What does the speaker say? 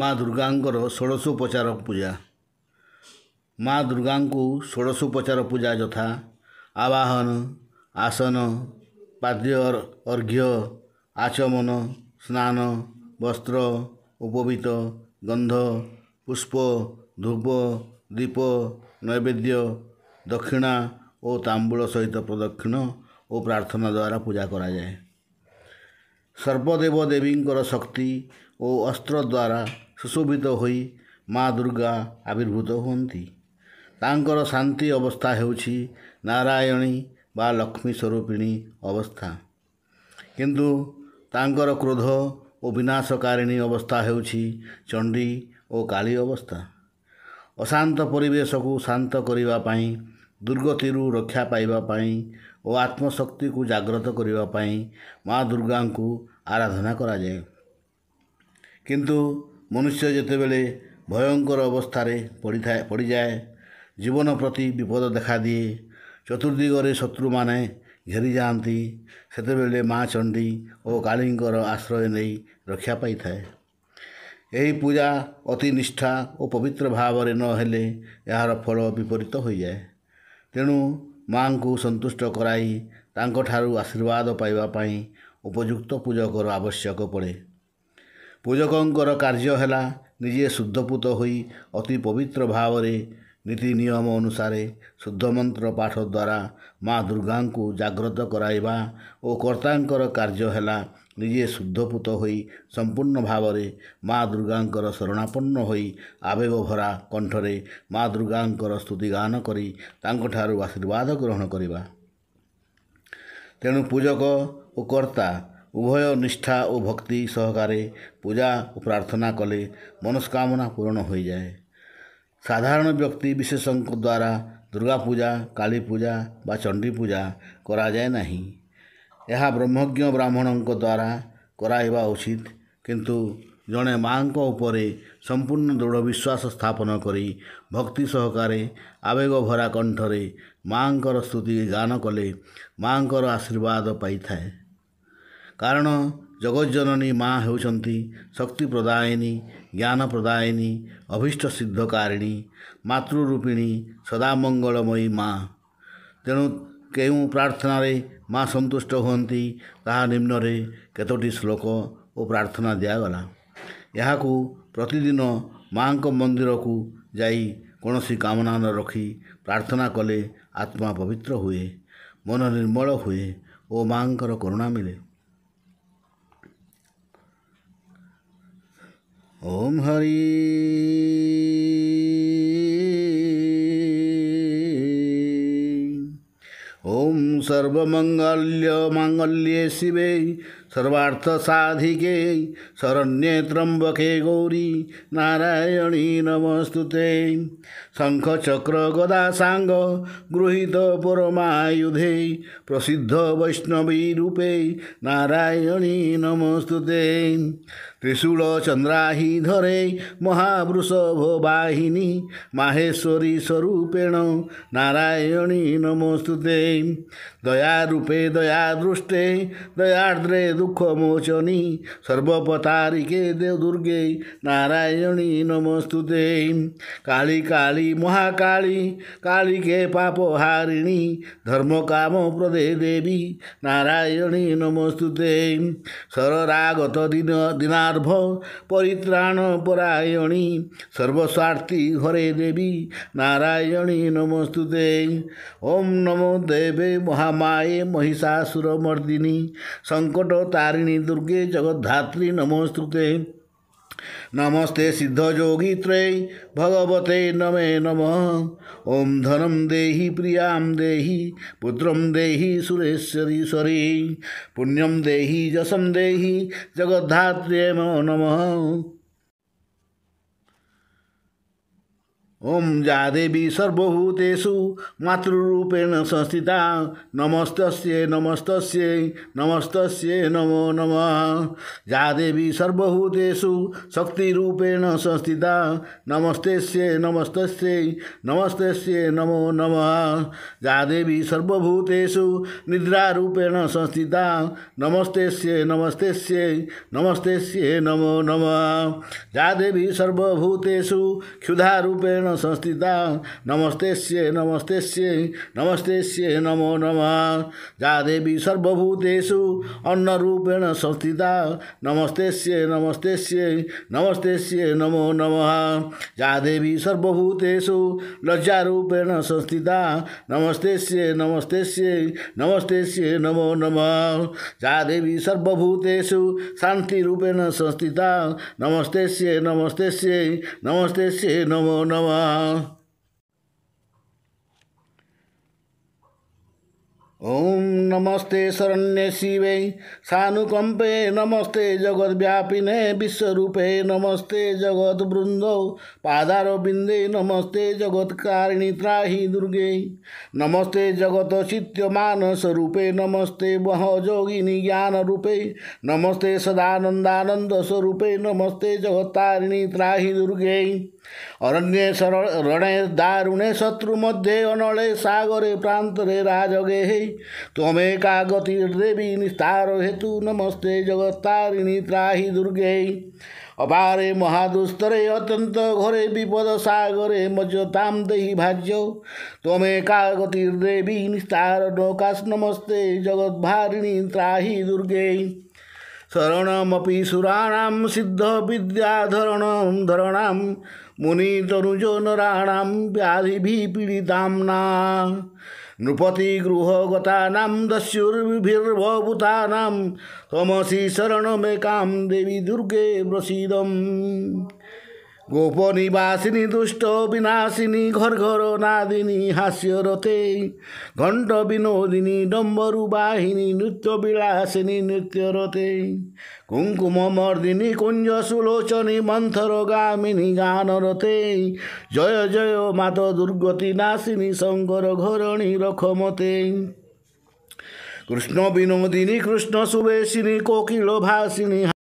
ମା ଦୁର୍ଗାଙ୍କର ଷୋଡ଼ଶୋପଚାର ପୂଜା ମା ଦୁର୍ଗାଙ୍କୁ ଷୋଡ଼ଶୋପଚାର ପୂଜା ଯଥା ଆବାହନ ଆସନ ପାଦ୍ୟ ଅର୍ଘ୍ୟ ଆଚମନ ସ୍ନାନ ବସ୍ତ୍ର ଉପବୀତ ଗନ୍ଧ ପୁଷ୍ପ ଧୂପ ଦୀପ ନୈବେଦ୍ୟ ଦକ୍ଷିଣା ଓ ତାମ୍ବୁଳ ସହିତ ପ୍ରଦକ୍ଷିଣ ଓ ପ୍ରାର୍ଥନା ଦ୍ୱାରା ପୂଜା କରାଯାଏ ସର୍ବଦେବ ଦେବୀଙ୍କର ଶକ୍ତି ଓ ଅସ୍ତ୍ର ଦ୍ୱାରା ସୁଶୋଭିତ ହୋଇ ମା ଦୁର୍ଗା ଆବିର୍ଭୂତ ହୁଅନ୍ତି ତାଙ୍କର ଶାନ୍ତି ଅବସ୍ଥା ହେଉଛି ନାରାୟଣୀ ବା ଲକ୍ଷ୍ମୀ ସ୍ୱରୂପିଣୀ ଅବସ୍ଥା କିନ୍ତୁ ତାଙ୍କର କ୍ରୋଧ ଓ ବିନାଶକାରିଣୀ ଅବସ୍ଥା ହେଉଛି ଚଣ୍ଡୀ ଓ କାଳୀ ଅବସ୍ଥା ଅଶାନ୍ତ ପରିବେଶକୁ ଶାନ୍ତ କରିବା ପାଇଁ ଦୁର୍ଗତିରୁ ରକ୍ଷା ପାଇବା ପାଇଁ ଓ ଆତ୍ମଶକ୍ତିକୁ ଜାଗ୍ରତ କରିବା ପାଇଁ ମା ଦୁର୍ଗାଙ୍କୁ ଆରାଧନା କରାଯାଏ କିନ୍ତୁ ମନୁଷ୍ୟ ଯେତେବେଳେ ଭୟଙ୍କର ଅବସ୍ଥାରେ ପଡ଼ିଥାଏ ପଡ଼ିଯାଏ ଜୀବନ ପ୍ରତି ବିପଦ ଦେଖାଦିଏ ଚତୁର୍ଦ୍ଦିଗରେ ଶତ୍ରୁମାନେ ଘେରି ଯାଆନ୍ତି ସେତେବେଳେ ମା' ଚଣ୍ଡୀ ଓ କାଳୀଙ୍କର ଆଶ୍ରୟ ନେଇ ରକ୍ଷା ପାଇଥାଏ ଏହି ପୂଜା ଅତି ନିଷ୍ଠା ଓ ପବିତ୍ର ଭାବରେ ନହେଲେ ଏହାର ଫଳ ବିପରୀତ ହୋଇଯାଏ ତେଣୁ ମା'ଙ୍କୁ ସନ୍ତୁଷ୍ଟ କରାଇ ତାଙ୍କଠାରୁ ଆଶୀର୍ବାଦ ପାଇବା ପାଇଁ ଉପଯୁକ୍ତ ପୂଜକର ଆବଶ୍ୟକ ପଡ଼େ ପୂଜକଙ୍କର କାର୍ଯ୍ୟ ହେଲା ନିଜେ ଶୁଦ୍ଧପୂତ ହୋଇ ଅତି ପବିତ୍ର ଭାବରେ ନୀତି ନିୟମ ଅନୁସାରେ ଶୁଦ୍ଧ ମନ୍ତ୍ର ପାଠ ଦ୍ୱାରା ମା ଦୁର୍ଗାଙ୍କୁ ଜାଗ୍ରତ କରାଇବା ଓ କର୍ତ୍ତାଙ୍କର କାର୍ଯ୍ୟ ହେଲା ନିଜେ ଶୁଦ୍ଧପୂତ ହୋଇ ସମ୍ପୂର୍ଣ୍ଣ ଭାବରେ ମା ଦୁର୍ଗାଙ୍କର ଶରଣାପନ୍ନ ହୋଇ ଆବେଗ ଭରା କଣ୍ଠରେ ମା ଦୁର୍ଗାଙ୍କର ସ୍ତୁତିଗାନ କରି ତାଙ୍କଠାରୁ ଆଶୀର୍ବାଦ ଗ୍ରହଣ କରିବା ତେଣୁ ପୂଜକ ଓ କର୍ତ୍ତା ଉଭୟ ନିଷ୍ଠା ଓ ଭକ୍ତି ସହକାରେ ପୂଜା ଓ ପ୍ରାର୍ଥନା କଲେ ମନସ୍କାମନା ପୂରଣ ହୋଇଯାଏ ସାଧାରଣ ବ୍ୟକ୍ତି ବିଶେଷଙ୍କ ଦ୍ୱାରା ଦୁର୍ଗା ପୂଜା କାଳୀ ପୂଜା ବା ଚଣ୍ଡୀ ପୂଜା କରାଯାଏ ନାହିଁ ଏହା ବ୍ରହ୍ମଜ୍ଞ ବ୍ରାହ୍ମଣଙ୍କ ଦ୍ୱାରା କରାଇବା ଉଚିତ କିନ୍ତୁ ଜଣେ ମାଙ୍କ ଉପରେ ସମ୍ପୂର୍ଣ୍ଣ ଦୃଢ଼ ବିଶ୍ୱାସ ସ୍ଥାପନ କରି ଭକ୍ତି ସହକାରେ ଆବେଗ ଭରା କଣ୍ଠରେ ମାଆଙ୍କର ସ୍ତୁତି ଗାନ କଲେ ମାଆଙ୍କର ଆଶୀର୍ବାଦ ପାଇଥାଏ କାରଣ ଜଗଜ୍ଜନନୀ ମା ହେଉଛନ୍ତି ଶକ୍ତି ପ୍ରଦାୟିନୀ ଜ୍ଞାନ ପ୍ରଦାୟିନୀ ଅଭୀଷ୍ଟ ସିଦ୍ଧକାରିଣୀ ମାତୃରୂପିଣୀ ସଦା ମଙ୍ଗଳମୟୀ ମା ତେଣୁ କେଉଁ ପ୍ରାର୍ଥନାରେ ମା ସନ୍ତୁଷ୍ଟ ହୁଅନ୍ତି ତାହା ନିମ୍ନରେ କେତୋଟି ଶ୍ଳୋକ ଓ ପ୍ରାର୍ଥନା ଦିଆଗଲା ଏହାକୁ ପ୍ରତିଦିନ ମାଙ୍କ ମନ୍ଦିରକୁ ଯାଇ କୌଣସି କାମନା ନ ରଖି ପ୍ରାର୍ଥନା କଲେ ଆତ୍ମା ପବିତ୍ର ହୁଏ ମନ ନିର୍ମଳ ହୁଏ ଓ ମାଆଙ୍କର କରୁଣା ମିଳେ ओम हरि ॐ सर्वमङ्गल्यमाङ्गल्ये शिवे सर्वार्थसाधिके शरण्ये त्र्यम्बके गौरी नारायणी नमस्तु ते शङ्खचक्रगदासाङ्ग गृहित परमायुधे प्रसिद्ध नारायणी नमस्तु ते त्रिशूलचन्द्राहिधरे महावृषभवाहिनी माहेश्वरी स्वरूपेण नारायणी नमोऽस्तु দয়ারূপে দয়াদৃষ্টে দয়ার্দ্রে দুঃখমোচনী সর্বপতারিকে দেব দুর্গে নারায়ণী নমস্তুতে কালী কালী মহাকালী কালিকে পাপহারিণী ধর্ম কাম প্রদে দেবী নারায়ণী নমস্তুতে সররাগত দিন দিনার্ভ পরিত্রাণ পরায়ণী সর্বস্বার্থী হরে দেবী নারায়ণী নমস্তুতে ওম নমো দেবে महामाये महिषासुरमर्दिनी संकट तारिणी दुर्गे जगद्धात्री नमोस्तुते नमस्ते सिद्धयोगी त्रय भगवते नमे नम ओम धनम देहि प्रियां देहि पुत्रं देहि सुरेश्वरीश्वरी पुण्यं देहि यशं देहि जगद्धात्र्ये नमः ॐ जा देवी सर्वभूतेषु मातृरूपेण संस्थिता नमस्तस्यै नमस्तस्यै नमस्तस्यै नमो नमः जा देवी सर्वभूतेषु शक्तिरूपेण संस्थिता नमस्तेस्य नमस्तस्यै नमस्तस्यै नमो नमः जा देवी सर्वभूतेषु निद्रारूपेण संस्थिता नमस्तेस्य नमस्तेस्य नमस्तेस्य नमो नमः जा देवी सर्वभूतेषु क्षुधारूपेण संस्थिता नमस्ते नमस्ते नमस्ते नमो नम जा देवी सर्वभूतेषु अन्नरूपेण संस्थिता नमस्ते नमस्ते नमस्ते नमो नम जा देवी सर्वभूतेषु लज्जारूपेण संस्थिता नमस्ते नमस्ते नमस्ते नमो नम जा देवी सर्वभूतेषु शान्तिरूपेण संस्थिता नमस्ते नमस्ते नमस्ते नमो नमः ଓଁ ନମସ୍ତେ ଶରଣ୍ୟେ ଶିବେ ସାନୁକମ୍ପେ ନମସ୍ତେ ଜଗତ ବ୍ୟାପିନେ ବିଶ୍ୱରୂପେ ନମସ୍ତେ ଜଗତ ବୃନ୍ଦ ପାଦାର ବିନ୍ଦେ ନମସ୍ତେ ଜଗତ କାରିଣୀ ତ୍ରାହି ଦୁର୍ଗେ ନମସ୍ତେ ଜଗତ ଚିତ୍ୟମାନସ ରୂପେ ନମସ୍ତେ ମହ ଯୋଗିନୀ ଜ୍ଞାନ ରୂପେ ନମସ୍ତେ ସଦାନନ୍ଦାନନ୍ଦ ସ୍ୱରୂପେ ନମସ୍ତେ ଜଗତ अरण्य शरण रणे दारुणे शत्रु मध्ये अनळे सागरे प्रान्तरे राजगे हे त्वमेका गतिर्देवी निस्तार हेतु नमस्ते जगत्तारिणी त्राहि दुर्गे অপারে মহাদুস্তরে অত্যন্ত ঘরে বিপদ সাগরে মজতাম দেহি ভাজ্য তমে কাগতির দেবী নিস্তার নৌকাশ নমস্তে জগদ্ভারিণী ত্রাহি দুর্গে शरणमपि सुराणां सिद्धविद्याधरणं धरणां মুনি মুনিতনুজন রাণাম ব্যাধি ভি পীড়িতাম না নৃপতি গৃহগতা নাম দস্যুর্ভীর্ভূতা নাম তমসি শরণমেকাম দেবী দুর্গে প্রসিদম ଗୋପନିବାସିନୀ ଦୁଷ୍ଟ ବିନାଶିନୀ ଘର ଘର ନାଦିନୀ ହାସ୍ୟ ରଥେ ଘଣ୍ଟ ବିନୋଦିନୀ ଡମ୍ବରୁ ବାହିନୀ ନୃତ୍ୟ ବିଳାସିନୀ ନୃତ୍ୟ ରଥେ କୁଙ୍କୁମ ମର୍ଦିନୀ କୁଞ୍ଜ ସୁଲୋଚନୀ ମନ୍ଥର ଗାମିନୀ ଗାନ ରଥେ ଜୟ ଜୟ ମାତ ଦୁର୍ଗତି ନାସିନୀ ଶଙ୍କର ଘରଣୀ ରଖ ମୋତେ କୃଷ୍ଣ ବିନୋଦିନୀ କୃଷ୍ଣ ସୁବେଶିନୀ କୋକିଳ ଭାସିନୀ